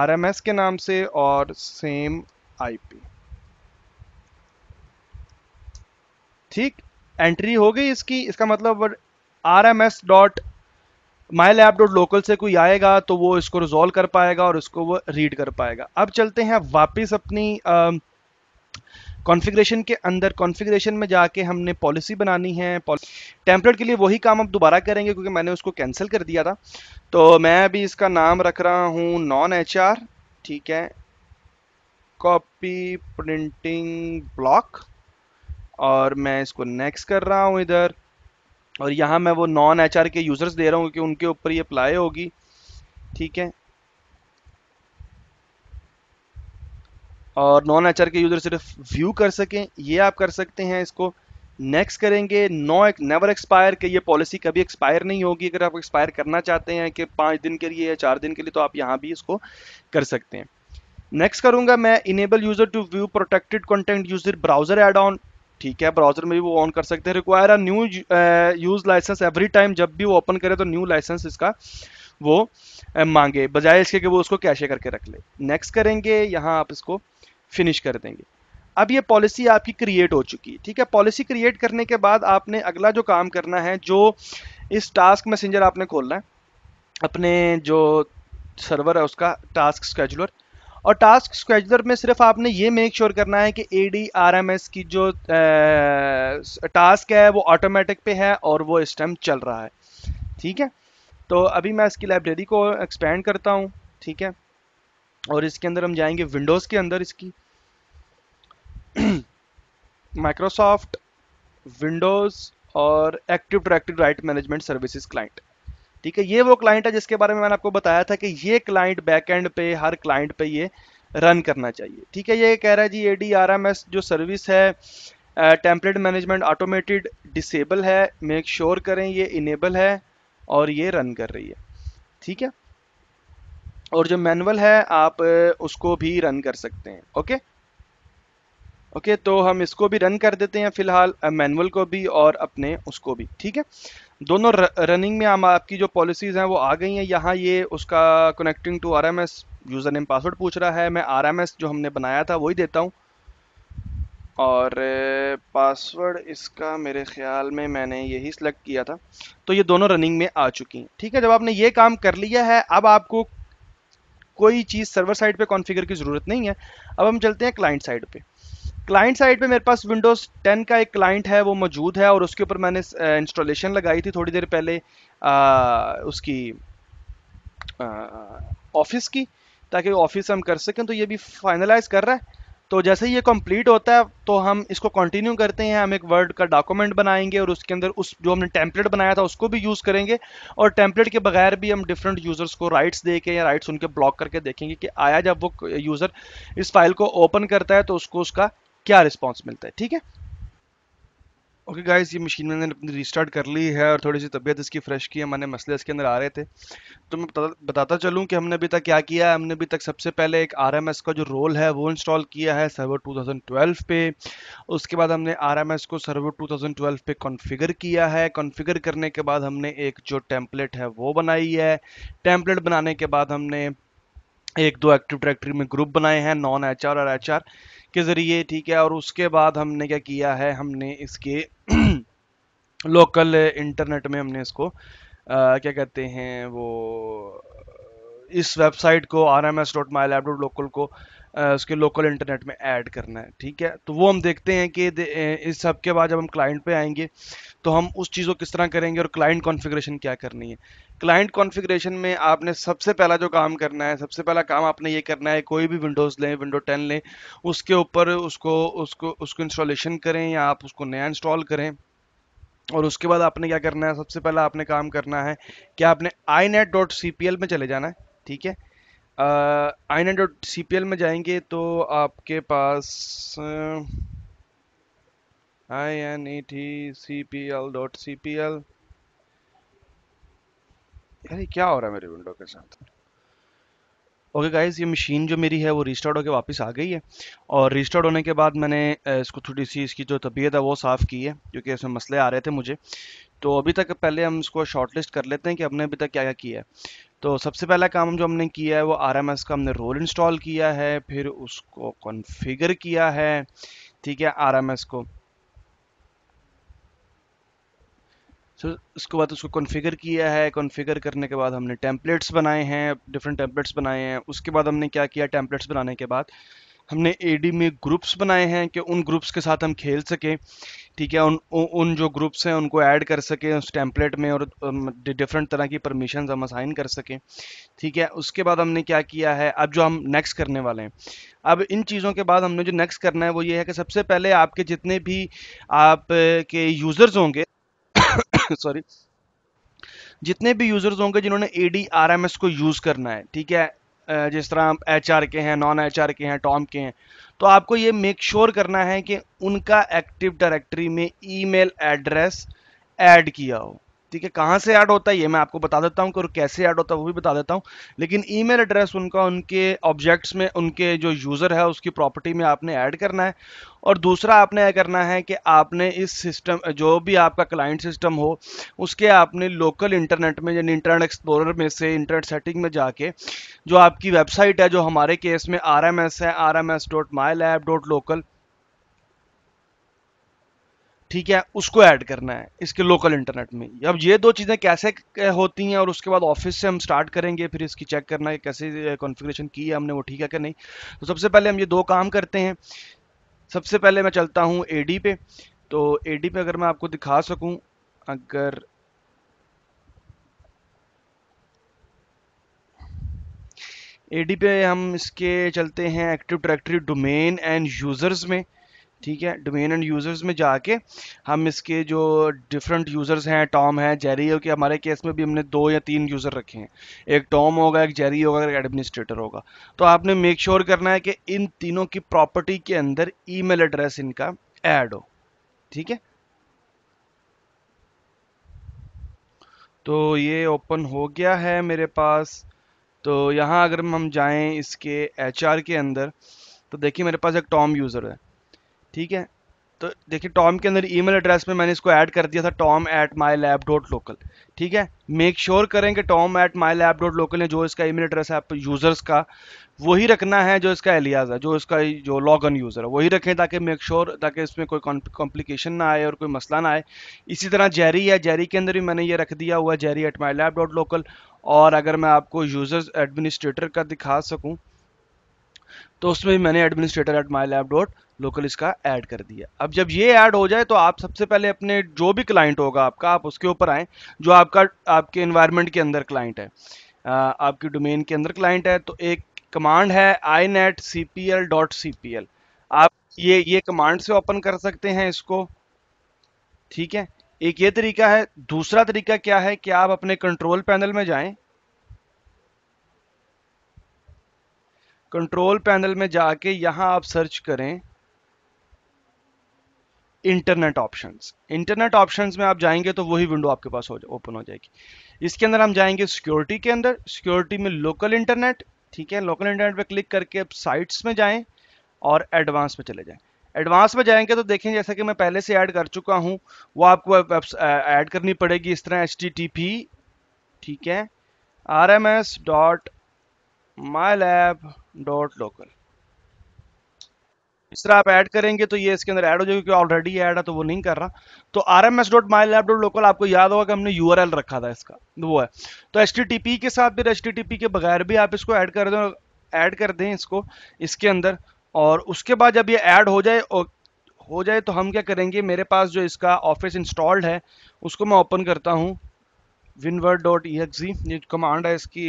[SPEAKER 1] आर एम एस के नाम से और सेम आई पी ठीक एंट्री हो गई इसकी इसका मतलब R M S dot my lab dot local से कोई आएगा तो वो इसको रिजोल्व कर पाएगा और इसको वो रीड कर पाएगा अब चलते हैं वापस अपनी कॉन्फ़िगरेशन के अंदर कॉन्फ़िगरेशन में जाके हमने पॉलिसी बनानी है टेम्पलेट के लिए वही काम अब दोबारा करेंगे क्योंकि मैंने उसको कैंसिल कर दिया था तो मैं अभी इसका नाम रख रहा हूँ नॉन एच ठीक है कॉपी प्रिंटिंग ब्लॉक और मैं इसको नेक्स्ट कर रहा हूँ इधर और यहाँ मैं वो नॉन एच के यूज़र्स दे रहा हूँ कि उनके ऊपर ये अप्लाई होगी ठीक है और नॉन एच के यूज़र सिर्फ व्यू कर सकें ये आप कर सकते हैं इसको नेक्स्ट करेंगे नो नेवर एक्सपायर के ये पॉलिसी कभी एक्सपायर नहीं होगी अगर आप एक्सपायर करना चाहते हैं कि पाँच दिन के लिए या चार दिन के लिए तो आप यहाँ भी इसको कर सकते हैं नेक्स्ट करूंगा मैं enable user to view protected content user browser add on ठीक है ब्राउजर में भी वो ऑन कर सकते हैं require a new use license every time जब भी वो ओपन करे तो न्यू लाइसेंस इसका वो uh, मांगे बजाय इसके कि वो उसको कैशे करके रख ले नेक्स्ट करेंगे यहाँ आप इसको फिनिश कर देंगे अब ये पॉलिसी आपकी क्रिएट हो चुकी है ठीक है पॉलिसी क्रिएट करने के बाद आपने अगला जो काम करना है जो इस टास्क मैसेंजर आपने खोलना है अपने जो सर्वर है उसका टास्क स्केजुलर और टास्क स्क्वेजर में सिर्फ आपने ये मेक श्योर करना है कि A D R M S की जो टास्क है वो ऑटोमेटिक पे है और वो इस टाइम चल रहा है ठीक है तो अभी मैं इसकी लाइब्रेरी को एक्सपेंड करता हूँ ठीक है और इसके अंदर हम जाएंगे विंडोज़ के अंदर इसकी माइक्रोसॉफ्ट विंडोज़ और active directive right management services client ठीक है ये वो क्लाइंट है जिसके बारे में मैंने आपको बताया था कि ये क्लाइंट बैकएंड पे हर क्लाइंट पे ये रन करना चाहिए ठीक है ये कह रहा है जी A D R M S जो सर्विस है टेम्पलेट मैनेजमेंट ऑटोमेटेड डिसेबल है मेक श्योर sure करें ये इनेबल है और ये रन कर रही है ठीक है और जो मैनुअल है आप उसको भी रन कर सकते हैं ओके ओके तो हम इसको भी रन कर देते हैं फिलहाल मैनुअल को भी और अपने उसको भी ठीक है दोनों रनिंग में हम आपकी जो पॉलिसीज़ हैं वो आ गई हैं यहाँ ये उसका connecting to R M S user name password पूछ रहा है मैं आर एम एस जो हमने बनाया था वही देता हूँ और पासवर्ड इसका मेरे ख्याल में मैंने यही सिलेक्ट किया था तो ये दोनों रनिंग में आ चुकी हैं ठीक है जब आपने ये काम कर लिया है अब आपको कोई चीज़ सर्वर साइड पे कॉन्फ़िगर की ज़रूरत नहीं है अब हम चलते हैं क्लाइंट साइड पे क्लाइंट साइड पे मेरे पास विंडोज़ 10 का एक क्लाइंट है वो मौजूद है और उसके ऊपर मैंने इंस्टॉलेशन लगाई थी थोड़ी देर पहले आ, उसकी ऑफिस की ताकि ऑफिस हम कर सकें तो ये भी फाइनलाइज कर रहा है तो जैसे ही ये कंप्लीट होता है तो हम इसको कंटिन्यू करते हैं हम एक वर्ड का डॉक्यूमेंट बनाएंगे और उसके अंदर उस जो हमने टेम्पलेट बनाया था उसको भी यूज़ करेंगे और टेम्पलेट के बगैर भी हम डिफरेंट यूज़र्स को राइट्स दे के या राइट्स उनके ब्लॉक करके देखेंगे कि आया जब वो यूज़र इस फाइल को ओपन करता है तो उसको उसका क्या रिस्पॉन्स मिलता है ठीक है ओके गाइस ये मशीन मैंने अपनी रिस्टार्ट कर ली है और थोड़ी सी तबीयत इसकी फ्रेश की है मैंने मसले इसके अंदर आ रहे थे तो मैं बताता चलूँ कि हमने अभी तक क्या किया है हमने अभी तक सबसे पहले एक आरएमएस का जो रोल है वो इंस्टॉल किया है सर्वर 2012 पे उसके बाद हमने आरएमएस को सर्वर 2012 पे कॉन्फ़िगर किया है कॉन्फ़िगर करने के बाद हमने एक जो टेम्पलेट है वो बनाई है टेम्पलेट बनाने के बाद हमने एक दो एक्टिव डायरेक्टरी में ग्रुप बनाए हैं नॉन एच और एच के ज़रिए ठीक है और उसके बाद हमने क्या किया है हमने इसके लोकल इंटरनेट में हमने इसको आ, क्या कहते हैं वो इस वेबसाइट को R M S dot my lab dot local को उसके लोकल इंटरनेट में ऐड करना है ठीक है तो वो हम देखते हैं कि इस सब के बाद जब हम क्लाइंट पे आएंगे तो हम उस चीज़ को किस तरह करेंगे और क्लाइंट कॉन्फ़िगरेशन क्या करनी है क्लाइंट कॉन्फ़िगरेशन में आपने सबसे पहला जो काम करना है सबसे पहला काम आपने ये करना है कोई भी विंडोज़ लें विंडो 10 लें उसके ऊपर उसको उसको उसको इंस्टॉलेशन करें या आप उसको नया इंस्टॉल करें और उसके बाद आपने क्या करना है सबसे पहला आपने काम करना है कि आपने आई में चले जाना है ठीक है I nine dot C P L में जाएंगे तो आपके पास I N E T C P L dot C P L अरे क्या हो रहा है मेरे विंडो के साथ ओके okay गाइस ये मशीन जो मेरी है वो रिस्टार्ट होकर वापस आ गई है और रिस्टार्ट होने के बाद मैंने इसको थोड़ी सी इसकी जो तबीयत है वो साफ़ की है क्योंकि इसमें मसले आ रहे थे मुझे तो अभी तक पहले हम इसको शॉर्ट लिस्ट कर लेते हैं कि हमने अभी तक क्या क्या किया है तो सबसे पहला काम जो हमने किया है वो आर एम एस का हमने रोल इंस्टॉल किया है फिर उसको कॉन्फ़िगर किया है ठीक है आर को तो उसके बाद उसको कॉन्फ़िगर किया है कॉन्फ़िगर करने के बाद हमने टेम्पलेट्स बनाए हैं डिफरेंट टेम्पलेट्स बनाए हैं उसके बाद हमने क्या किया टेम्पलेट्स बनाने के बाद हमने एडी में ग्रुप्स बनाए हैं कि उन ग्रुप्स के साथ हम खेल सकें ठीक है उन उन जो ग्रुप्स हैं उनको ऐड कर सकें उस टेम्पलेट में और डिफरेंट तरह की परमिशन हम असाइन कर सकें ठीक है उसके बाद हमने क्या किया है अब जो हम नेक्स्ट करने वाले हैं अब इन चीज़ों के बाद हमने जो नेक्स्ट करना है वो ये है कि सबसे पहले आपके जितने भी आप के यूज़र्स होंगे सॉरी जितने भी यूज़र्स होंगे जिन्होंने A D R M S को यूज़ करना है ठीक है जिस तरह एच के हैं नॉन एच के हैं टॉम के हैं तो आपको ये मेक श्योर sure करना है कि उनका एक्टिव डायरेक्टरी में ईमेल एड्रेस ऐड किया हो ठीक है कहाँ से ऐड होता है ये मैं आपको बता देता हूँ और कैसे ऐड होता है वो भी बता देता हूँ लेकिन ईमेल एड्रेस उनका उनके ऑब्जेक्ट्स में उनके जो यूज़र है उसकी प्रॉपर्टी में आपने ऐड करना है और दूसरा आपने यह करना है कि आपने इस सिस्टम जो भी आपका क्लाइंट सिस्टम हो उसके आपने लोकल इंटरनेट में यानी इंटरनेट एक्सप्लोरर में से इंटरनेट सेटिंग में जाके जो आपकी वेबसाइट है जो हमारे केस में आर एम एस है R M S dot my lab dot local ठीक है उसको ऐड करना है इसके लोकल इंटरनेट में अब ये दो चीज़ें कैसे होती हैं और उसके बाद ऑफिस से हम स्टार्ट करेंगे फिर इसकी चेक करना है कैसे कॉन्फ़िगरेशन की है हमने वो ठीक है कि नहीं तो सबसे पहले हम ये दो काम करते हैं सबसे पहले मैं चलता हूँ ए पे तो ए पे अगर मैं आपको दिखा सकूँ अगर ए पे हम इसके चलते हैं active directory domain and users में ठीक है डोमेन एंड यूज़र्स में जाके हम इसके जो डिफरेंट यूज़र्स हैं टॉम है जेरी हो कि हमारे केस में भी हमने दो या तीन यूज़र रखे हैं एक टॉम होगा एक जेरी होगा एक एडमिनिस्ट्रेटर होगा तो आपने मेक श्योर sure करना है कि इन तीनों की प्रॉपर्टी के अंदर ईमेल एड्रेस इनका ऐड हो ठीक है तो ये ओपन हो गया है मेरे पास तो यहाँ अगर हम जाएं इसके एच के अंदर तो देखिए मेरे पास एक टॉम यूज़र है ठीक है तो देखिए टॉम के अंदर ईमेल एड्रेस में मैंने इसको ऐड कर दिया था Tom at my lab dot local ठीक है मेक श्योर करें कि Tom at my lab dot local ने जो इसका ईमेल एड्रेस है आप यूज़र्स का वही रखना है जो इसका एलियाज है जो इसका जो लॉग इन यूज़र है वही रखें ताकि मेक श्योर ताकि इसमें कोई कॉम्प्लिकेशन ना आए और कोई मसला ना आए इसी तरह जेरी है जेरी के अंदर भी मैंने ये रख दिया हुआ Jerry at my lab dot local और अगर मैं आपको यूज़र्स एडमिनिस्ट्रेटर का दिखा सकूँ तो उसमें भी मैंने administrator at my lab dot local इसका ऐड कर दिया अब जब ये ऐड हो जाए तो आप सबसे पहले अपने जो भी क्लाइंट होगा आपका आप उसके ऊपर आएँ जो आपका आपके इन्वायरमेंट के अंदर क्लाइंट है आपकी डोमेन के अंदर क्लाइंट है तो एक कमांड है I net C P L dot C P L आप ये ये कमांड से ओपन कर सकते हैं इसको ठीक है एक ये तरीका है दूसरा तरीका क्या है कि आप अपने कंट्रोल पैनल में जाएं कंट्रोल पैनल में जाके यहाँ आप सर्च करें इंटरनेट ऑप्शंस इंटरनेट ऑप्शंस में आप जाएंगे तो वही विंडो आपके पास हो ओपन हो जाएगी इसके अंदर हम जाएंगे सिक्योरिटी के अंदर सिक्योरिटी में लोकल इंटरनेट ठीक है लोकल इंटरनेट पे क्लिक करके आप साइट्स में जाएं और एडवांस में चले जाएं एडवांस में जाएंगे तो देखें जैसा कि मैं पहले से ऐड कर चुका हूं वो आपको ऐड करनी पड़ेगी इस तरह एच ठीक है R M S dot mylab.local इस तरह आप ऐड करेंगे तो ये इसके अंदर ऐड हो जाएगा क्योंकि ऑलरेडी ऐड है तो वो नहीं कर रहा तो R M S dot my lab dot local आपको याद होगा कि हमने यू आर एल रखा था इसका तो वो है तो एच टी टी पी के साथ फिर एच टी टी पी के बगैर भी आप इसको ऐड कर दें ऐड कर दें इसको इसके अंदर और उसके बाद जब ये ऐड हो जाए और हो जाए तो हम क्या करेंगे मेरे पास जो इसका ऑफिस इंस्टॉल्ड है उसको मैं ओपन करता हूँ winword.exe डॉट ई ये कमांड है इसकी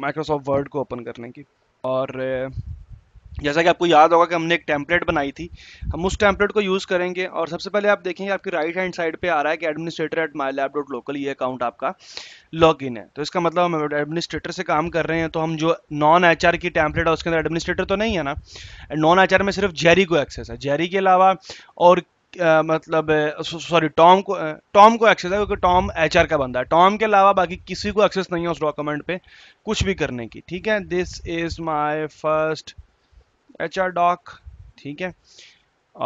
[SPEAKER 1] माइक्रोसॉफ्ट वर्ड को ओपन करने की और जैसा कि आपको याद होगा कि हमने एक टेम्पलेट बनाई थी हम उस टेम्पलेट को यूज़ करेंगे और सबसे पहले आप देखेंगे आपकी राइट हैंड साइड पे आ रहा है कि administrator at my lab dot local ये अकाउंट आपका लॉग इन है तो इसका मतलब हम एडमिनिस्ट्रेटर से काम कर रहे हैं तो हम जो नॉन एच की टैंपलेट है उसके अंदर एडमिनिस्ट्रेटर तो नहीं है ना नॉन एच में सिर्फ जेरी को एक्सेस है जेरी के अलावा और मतलब सॉरी टॉम को टॉम को एक्सेस है क्योंकि टॉम एच का बंदा है टॉम के अलावा बाकी किसी को एक्सेस नहीं है उस डॉक्यूमेंट पे कुछ भी करने की ठीक है this is my first H doc ठीक है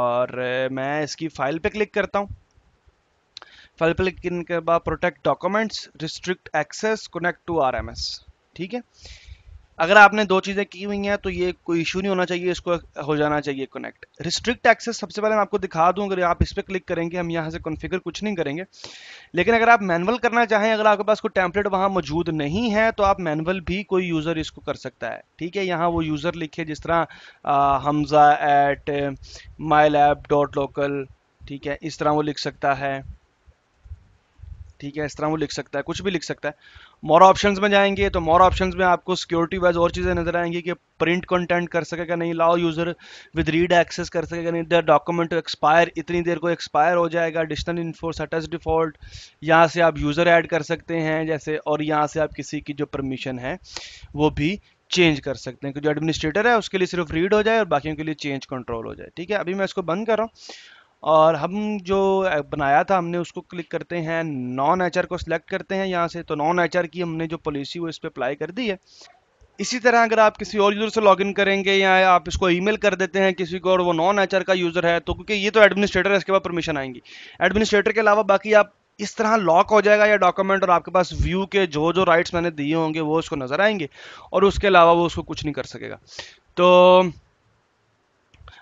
[SPEAKER 1] और मैं इसकी फाइल पे क्लिक करता हूँ फाइल पे क्लिक करने के बाद protect documents restrict access connect to R ठीक है अगर आपने दो चीज़ें की हुई हैं तो ये कोई इशू नहीं होना चाहिए इसको हो जाना चाहिए कनेक्ट रिस्ट्रिक्ट एक्सेस सबसे पहले मैं आपको दिखा दूं अगर आप इस पर क्लिक करेंगे हम यहाँ से कॉन्फ़िगर कुछ नहीं करेंगे लेकिन अगर आप मैनुअल करना चाहें अगर आपके पास कोई टैंपलेट वहाँ मौजूद नहीं है तो आप मैनुअल भी कोई यूज़र इसको कर सकता है ठीक है यहाँ वो यूज़र लिखे जिस तरह Hamza at my lab dot local ठीक है इस तरह वो लिख सकता है ठीक है इस तरह वो लिख सकता है कुछ भी लिख सकता है मोर ऑप्शंस में जाएंगे तो मोर ऑप्शंस में आपको सिक्योरिटी वाइज और चीज़ें नजर आएंगी कि प्रिंट कंटेंट कर सकेगा नहीं लाओ यूज़र विद रीड एक्सेस कर सकेगा नहीं दर डॉक्यूमेंट एक्सपायर इतनी देर को एक्सपायर हो जाएगा डिशनल इन्फो सटस डिफॉल्ट यहाँ से आप यूज़र ऐड कर सकते हैं जैसे और यहाँ से आप किसी की जो परमिशन है वो भी चेंज कर सकते हैं क्योंकि जो एडमिनिस्ट्रेटर है उसके लिए सिर्फ रीड हो जाए और बाकियों के लिए चेंज कंट्रोल हो जाए ठीक है अभी मैं इसको बंद कर रहा हूँ और हम जो बनाया था हमने उसको क्लिक करते हैं नॉन एच को सिलेक्ट करते हैं यहाँ से तो नॉन एच की हमने जो पॉलिसी वो इस पर अप्लाई कर दी है इसी तरह अगर आप किसी और यूज़र से लॉगिन करेंगे या आप इसको ईमेल कर देते हैं किसी को और वो नॉन एच का यूज़र है तो क्योंकि ये तो एडमिनिस्ट्रेटर है इसके बाद परमिशन आएंगी एडमिनिस्ट्रेटर के अलावा बाकी आप इस तरह लॉक हो जाएगा या डॉक्यूमेंट और आपके पास व्यू के जो जो राइट्स मैंने दिए होंगे वो उसको नज़र आएंगे और उसके अलावा वो उसको कुछ नहीं कर सकेगा तो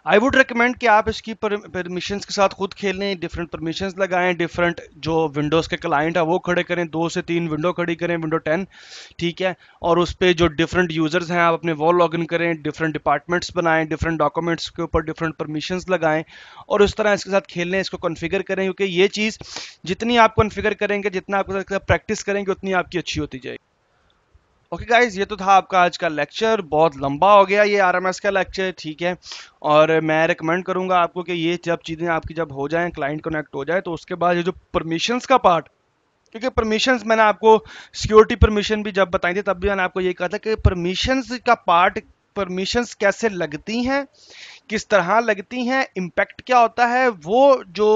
[SPEAKER 1] आई वुड रिकमेंड कि आप इसकी परमिशंस के साथ खुद खेलें डिफरेंट परमिशंस लगाएं डिफरेंट जो विंडोज़ के क्लाइंट है वो खड़े करें दो से तीन विंडो खड़ी करें विंडो टेन ठीक है और उस पर जो डिफरेंट यूज़र्स हैं आप अपने वॉल लॉग इन करें डिफरेंट डिपार्टमेंट्स बनाएं डिफरेंट डॉक्यूमेंट्स के ऊपर डिफरेंट परमिशंस लगाएं और उस तरह इसके साथ खेलें इसको कॉन्फ़िगर करें क्योंकि ये चीज़ जितनी आप कॉन्फ़िगर करेंगे जितना आपके साथ प्रैक्टिस करेंगे उतनी आपकी अच्छी होती जाएगी ओके okay गाइज ये तो था आपका आज का लेक्चर बहुत लंबा हो गया ये आरएमएस का लेक्चर ठीक है और मैं रिकमेंड करूंगा आपको कि ये जब चीज़ें आपकी जब हो जाएं क्लाइंट कनेक्ट हो जाए तो उसके बाद ये जो परमिशंस का पार्ट क्योंकि परमिशंस मैंने आपको सिक्योरिटी परमिशन भी जब बताई थी तब भी मैंने आपको ये कहा था कि परमिशंस का पार्ट परमिशंस कैसे लगती हैं किस तरह लगती हैं इम्पैक्ट क्या होता है वो जो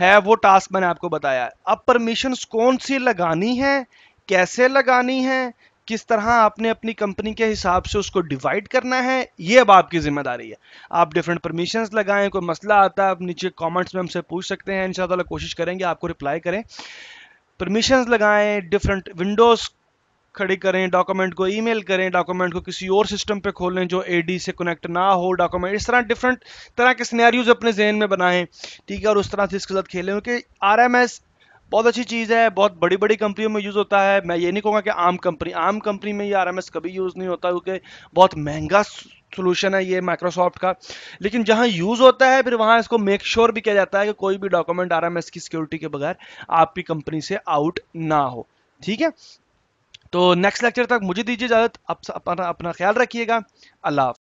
[SPEAKER 1] है वो टास्क मैंने आपको बताया अब परमिशंस कौन सी लगानी है कैसे लगानी है किस तरह आपने अपनी कंपनी के हिसाब से उसको डिवाइड करना है ये अब आपकी जिम्मेदारी है आप डिफरेंट परमिशन लगाएं कोई मसला आता है आप नीचे कॉमेंट्स में हमसे पूछ सकते हैं इन कोशिश करेंगे आपको रिप्लाई करें परमिशन लगाएं डिफरेंट विंडोज खड़े करें डॉक्यूमेंट को ईमेल करें डॉक्यूमेंट को किसी और सिस्टम पे खोलें जो एडी से कनेक्ट ना हो डॉक्यूमेंट इस तरह डिफरेंट तरह के स्नैरियोज अपने जहन में बनाएं ठीक है और उस तरह से इसके साथ खेलें क्योंकि आर एम एस बहुत अच्छी चीज़ है बहुत बड़ी बड़ी कंपनियों में यूज़ होता है मैं ये नहीं कहूँगा कि आम कंपनी आम कंपनी में ये आर कभी यूज़ नहीं होता क्योंकि बहुत महंगा सोल्यूशन है ये माइक्रोसॉफ्ट का लेकिन जहाँ यूज़ होता है फिर वहाँ इसको मेक श्योर sure भी किया जाता है कि कोई भी डॉक्यूमेंट आर की सिक्योरिटी के बगैर आपकी कंपनी से आउट ना हो ठीक है तो नेक्स्ट लेक्चर तक मुझे दीजिए इजाज़त अपना अपना ख्याल रखिएगा अल्लाह